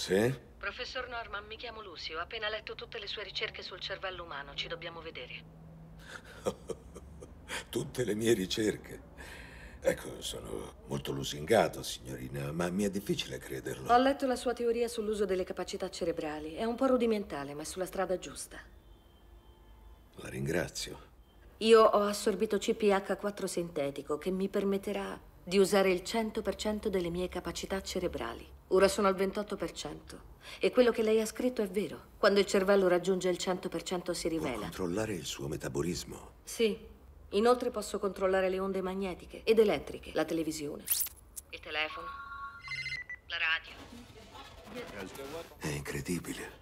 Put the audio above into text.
Sì? Professor Norman, mi chiamo Lucy. Ho appena letto tutte le sue ricerche sul cervello umano. Ci dobbiamo vedere. tutte le mie ricerche. Ecco, sono molto lusingato, signorina, ma mi è difficile crederlo. Ho letto la sua teoria sull'uso delle capacità cerebrali. È un po' rudimentale, ma è sulla strada giusta. La ringrazio. Io ho assorbito CPH4 sintetico che mi permetterà di usare il 100% delle mie capacità cerebrali. Ora sono al 28%. E quello che lei ha scritto è vero. Quando il cervello raggiunge il 100% si rivela. Può controllare il suo metabolismo. Sì. Inoltre posso controllare le onde magnetiche ed elettriche, la televisione, il telefono, la radio. È incredibile.